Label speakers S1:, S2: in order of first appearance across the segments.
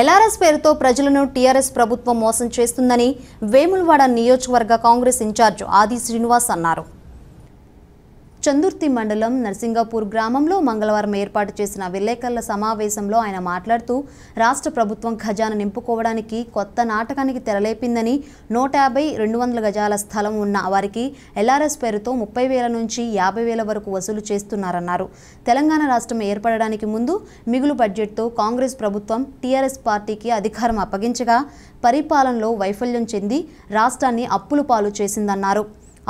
S1: LRS పేరుతో ప్రజలను TRS ప్రభుత్వం మోసం చేస్తుందని వేములవాడ నియోజకవర్గ కాంగ్రెస్ ఇన్ఛార్జ్ ఆది శ్రీనివాస్ అన్నారు చందుర్తి మండలం నర్సింగాపూర్ గ్రామంలో మంగళవారం ఏర్పాటు చేసిన విలేకరుల సమావేశంలో ఆయన మాట్లాడుతూ రాష్ట్ర ప్రభుత్వం ఖజానా నింపుకోవడానికి కొత్త నాటకానికి తెరలేపిందని నూట యాభై రెండు వందల గజాల స్థలం ఉన్న వారికి ఎల్ఆర్ఎస్ పేరుతో ముప్పై వేల నుంచి యాభై వేల వరకు వసూలు చేస్తున్నారన్నారు తెలంగాణ రాష్ట్రం ఏర్పడడానికి ముందు మిగులు బడ్జెట్తో కాంగ్రెస్ ప్రభుత్వం టీఆర్ఎస్ పార్టీకి అధికారం అప్పగించగా పరిపాలనలో వైఫల్యం చెంది రాష్ట్రాన్ని అప్పులు పాలు చేసిందన్నారు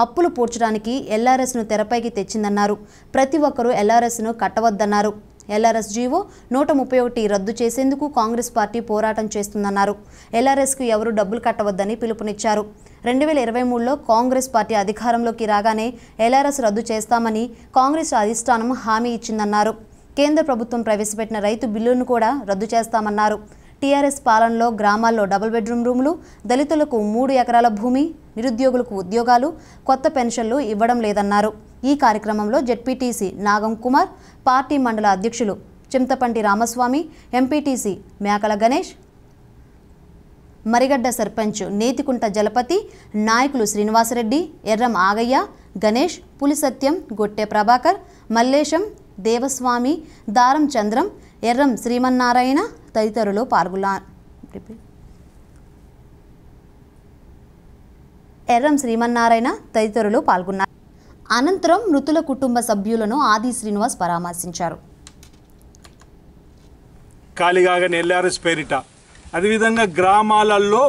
S1: అప్పులు పూడ్చడానికి ఎల్ఆర్ఎస్ను తెరపైకి తెచ్చిందన్నారు ప్రతి ఒక్కరూ ఎల్ఆర్ఎస్ను కట్టవద్దన్నారు ఎల్ఆర్ఎస్ జీవో నూట ముప్పై ఒకటి రద్దు చేసేందుకు కాంగ్రెస్ పార్టీ పోరాటం చేస్తుందన్నారు ఎల్ఆర్ఎస్కు ఎవరు డబ్బులు కట్టవద్దని పిలుపునిచ్చారు రెండు వేల ఇరవై మూడులో కాంగ్రెస్ పార్టీ అధికారంలోకి రాగానే ఎల్ఆర్ఎస్ రద్దు చేస్తామని కాంగ్రెస్ అధిష్టానం హామీ ఇచ్చిందన్నారు కేంద్ర ప్రభుత్వం ప్రవేశపెట్టిన రైతు బిల్లును కూడా రద్దు చేస్తామన్నారు టీఆర్ఎస్ పాలనలో గ్రామాల్లో డబుల్ బెడ్రూమ్ రూములు దళితులకు మూడు ఎకరాల భూమి నిరుద్యోగులకు ఉద్యోగాలు కొత్త పెన్షన్లు ఇవ్వడం లేదన్నారు ఈ కార్యక్రమంలో జెడ్పీటీసీ నాగం కుమార్ పార్టీ మండల అధ్యక్షులు చింతపంటి రామస్వామి ఎంపీటీసీ మేకల గణేష్ మరిగడ్డ సర్పంచ్ నేతికుంట జలపతి నాయకులు శ్రీనివాసరెడ్డి ఎర్రం ఆగయ్య గణేష్ పులిసత్యం గొట్టె ప్రభాకర్ మల్లేశం దేవస్వామి దారం చంద్రం ఎర్రం శ్రీమన్నారాయణ తదితరులు పాల్గొన్నారు ఎర్రం శ్రీమన్నారాయణ తదితరులు పాల్గొన్నారు అనంతరం మృతుల కుటుంబ సభ్యులను ఆది శ్రీనివాస్ పరామర్శించారు
S2: కాలిగాగా నెల్లారెస్ పేరిట అదేవిధంగా గ్రామాలలో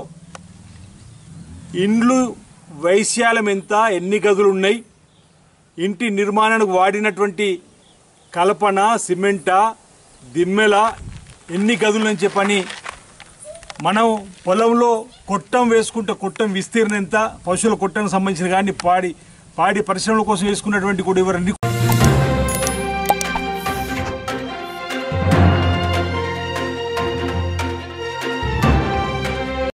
S2: ఇండ్లు వైశాల్యం ఎంత ఎన్ని గదులు ఉన్నాయి ఇంటి నిర్మాణానికి వాడినటువంటి కలపన సిమెంటా దిమ్మెల ఎన్ని గదులు నుంచి పని మనం పొలంలో కొట్టం వేసుకుంటే కొట్టం విస్తీర్ణ ఎంత పశువుల కొట్టం సంబంధించిన కానీ పాడి పాడి పరిశ్రమల కోసం వేసుకున్నటువంటి కూడా ఇవన్నీ